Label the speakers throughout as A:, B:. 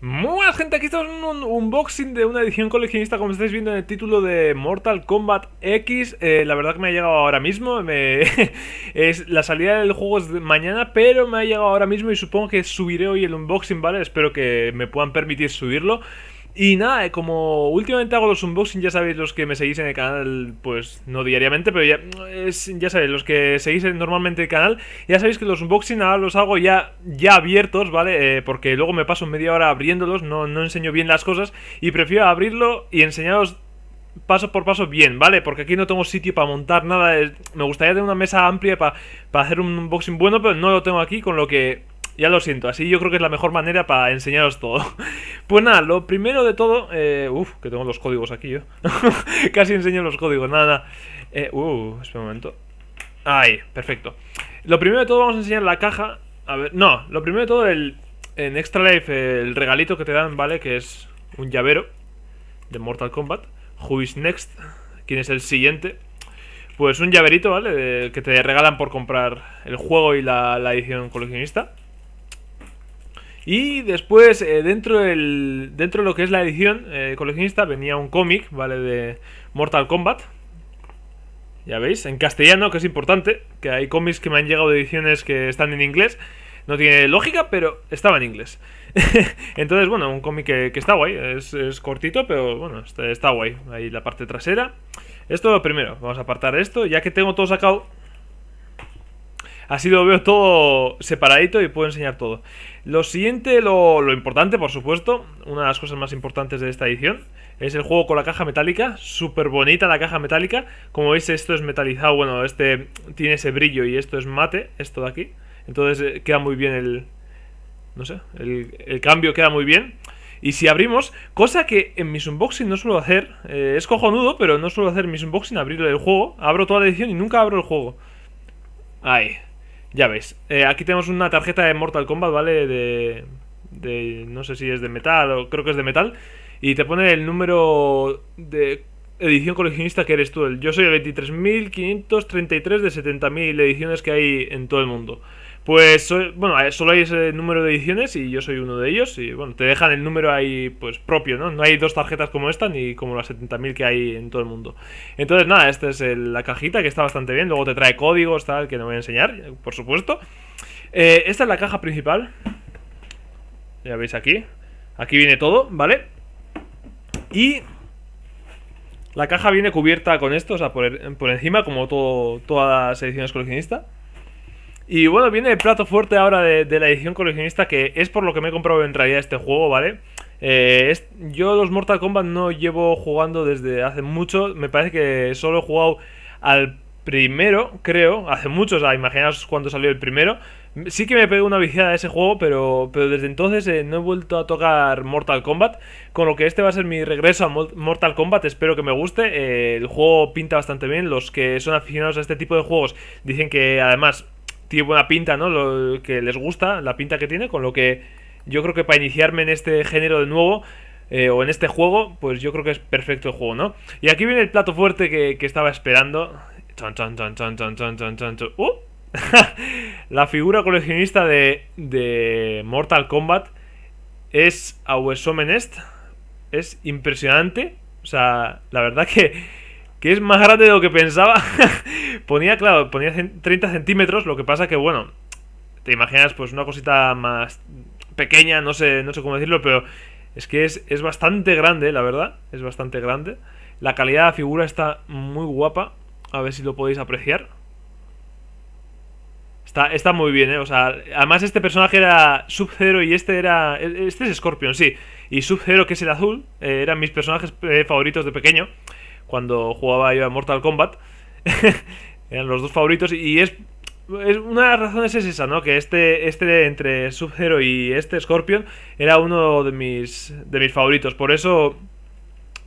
A: Muy buenas gente, aquí estamos en un unboxing de una edición coleccionista como estáis viendo en el título de Mortal Kombat X eh, La verdad que me ha llegado ahora mismo es La salida del juego es mañana, pero me ha llegado ahora mismo y supongo que subiré hoy el unboxing, ¿vale? Espero que me puedan permitir subirlo y nada, eh, como últimamente hago los unboxing, ya sabéis los que me seguís en el canal, pues no diariamente, pero ya, ya sabéis, los que seguís normalmente el canal, ya sabéis que los unboxing ahora los hago ya, ya abiertos, ¿vale? Eh, porque luego me paso media hora abriéndolos, no, no enseño bien las cosas y prefiero abrirlo y enseñaros paso por paso bien, ¿vale? Porque aquí no tengo sitio para montar nada, me gustaría tener una mesa amplia para, para hacer un unboxing bueno, pero no lo tengo aquí, con lo que ya lo siento, así yo creo que es la mejor manera para enseñaros todo. Pues nada, lo primero de todo... Eh, uf, que tengo los códigos aquí yo. Casi enseño los códigos, nada, nada. Eh, uh, espera un momento. Ahí, perfecto. Lo primero de todo vamos a enseñar la caja. A ver, no, lo primero de todo el... En Extra Life, el regalito que te dan, ¿vale? Que es un llavero de Mortal Kombat. Who is next? ¿Quién es el siguiente? Pues un llaverito, ¿vale? que te regalan por comprar el juego y la edición coleccionista. Y después, eh, dentro, dentro de lo que es la edición eh, coleccionista, venía un cómic, ¿vale? De Mortal Kombat. Ya veis, en castellano, que es importante, que hay cómics que me han llegado de ediciones que están en inglés. No tiene lógica, pero estaba en inglés. Entonces, bueno, un cómic que, está guay. Es, cortito, pero bueno, está, guay. Ahí la parte trasera. Esto primero. Vamos a apartar esto. Ya que tengo todo sacado, Así lo veo todo separadito y puedo enseñar todo. Lo siguiente, lo, importante, por supuesto, una de las cosas más importantes de esta edición, es el juego con la caja metálica, súper bonita la caja metálica. Como veis, esto es metalizado, bueno, este tiene ese brillo y esto es mate, esto de aquí. Entonces eh, queda muy bien el... no sé, el, cambio queda muy bien. Y si abrimos, cosa que en mis unboxing no suelo hacer, eh, es cojonudo, pero no suelo hacer mis unboxing, abrir el juego, abro toda la edición y nunca abro el juego. Ahí, ya ves eh, aquí tenemos una tarjeta de Mortal Kombat, ¿vale? De, de, No sé si es de metal o creo que es de metal. Y te pone el número de edición coleccionista que eres tú. Yo soy el 23.533 de 70.000 ediciones que hay en todo el mundo. Pues bueno, eh, solo hay ese número de ediciones y yo soy uno de ellos y bueno, te dejan el número ahí pues propio, ¿no? No hay dos tarjetas como esta ni como las 70.000 que hay en todo el mundo. Entonces nada, esta es la cajita que está bastante bien, luego te trae códigos tal que no voy a enseñar, por supuesto. Eh, esta es la caja principal. Ya veis aquí. Aquí viene todo, ¿vale? Y la caja viene cubierta con esto, o sea, por, encima como todas las ediciones coleccionistas. Y bueno, viene el plato fuerte ahora de, la edición coleccionista, que es por lo que me he comprado en realidad este juego, ¿vale? Eh, yo los Mortal Kombat no llevo jugando desde hace mucho, me parece que solo he jugado al primero, creo, hace mucho, o sea, imaginaos cuando salió el primero. Sí que me pegué una viciada a ese juego, pero, desde entonces eh, no he vuelto a tocar Mortal Kombat, con lo que este va a ser mi regreso a Mortal Kombat, espero que me guste, eh, el juego pinta bastante bien, los que son aficionados a este tipo de juegos dicen que además tiene buena pinta, ¿no? Lo que les gusta, la pinta que tiene, con lo que yo creo que para iniciarme en este género de nuevo, eh, o en este juego, pues yo creo que es perfecto el juego, ¿no? Y aquí viene el plato fuerte que, estaba esperando. Chon, chon, chon, chon, chon, chon, chon, chon, ¡Uh! la figura coleccionista de, Mortal Kombat es Est. Es impresionante. O sea, la verdad que que es más grande de lo que pensaba. ponía, claro, ponía 30 centímetros, lo que pasa que, bueno, te imaginas pues una cosita más pequeña, no sé, no sé cómo decirlo, pero es que es, es bastante grande, la verdad, es bastante grande. La calidad de la figura está muy guapa, a ver si lo podéis apreciar. Está, está muy bien, ¿eh? O sea, además este personaje era Sub-Zero y este era... E, este es Scorpion, sí. Y Sub-Zero, que es el azul, eh, eran mis personajes eh, favoritos de pequeño cuando jugaba yo a Mortal Kombat. Eran los dos favoritos y es, una de las razones es esa, ¿no? Que este este entre Sub-Zero y este Scorpion era uno de mis de mis favoritos, por eso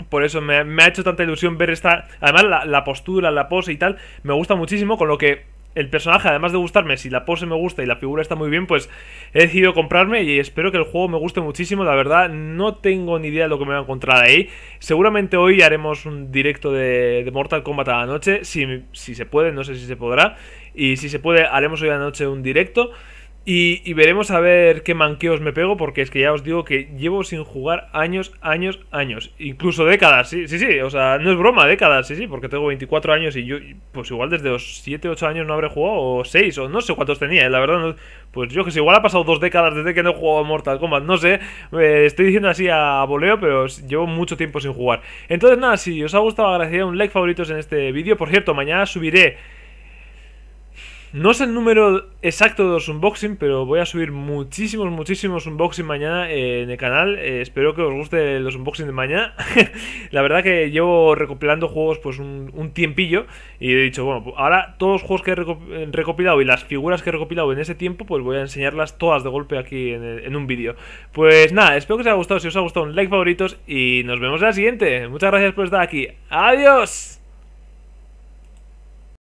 A: por eso me, ha hecho tanta ilusión ver esta además la postura, la pose y tal, me gusta muchísimo con lo que el personaje, además de gustarme, si la pose me gusta y la figura está muy bien, pues he decidido comprarme y espero que el juego me guste muchísimo. La verdad, no tengo ni idea de lo que me va a encontrar ahí. Seguramente hoy haremos un directo de, Mortal Kombat a la noche, si, si se puede, no sé si se podrá. Y si se puede, haremos hoy a la noche un directo. Y, veremos a ver qué manqueos me pego, porque es que ya os digo que llevo sin jugar años, años, años. Incluso décadas, sí, sí, sí. O sea, no es broma, décadas, sí, sí, porque tengo 24 años y yo, pues igual desde los 7, 8 años no habré jugado, o 6, o no sé cuántos tenía, ¿eh? la verdad. pues yo que sé, igual ha pasado dos décadas desde que no he jugado Mortal Kombat, no sé. estoy diciendo así a voleo, pero llevo mucho tiempo sin jugar. Entonces, nada, si os ha gustado, agradecería un like, favoritos en este vídeo. Por cierto, mañana subiré. No sé el número exacto de los unboxing, pero voy a subir muchísimos, muchísimos unboxing mañana eh, en el canal. Eh, espero que os guste los unboxing de mañana. la verdad que llevo recopilando juegos pues un, tiempillo y he dicho, bueno, pues, ahora todos los juegos que he recopilado y las figuras que he recopilado en ese tiempo, pues voy a enseñarlas todas de golpe aquí en, en un vídeo. Pues nada, espero que os haya gustado. Si os ha gustado, un like, favoritos y nos vemos en la siguiente. Muchas gracias por estar aquí. ¡Adiós!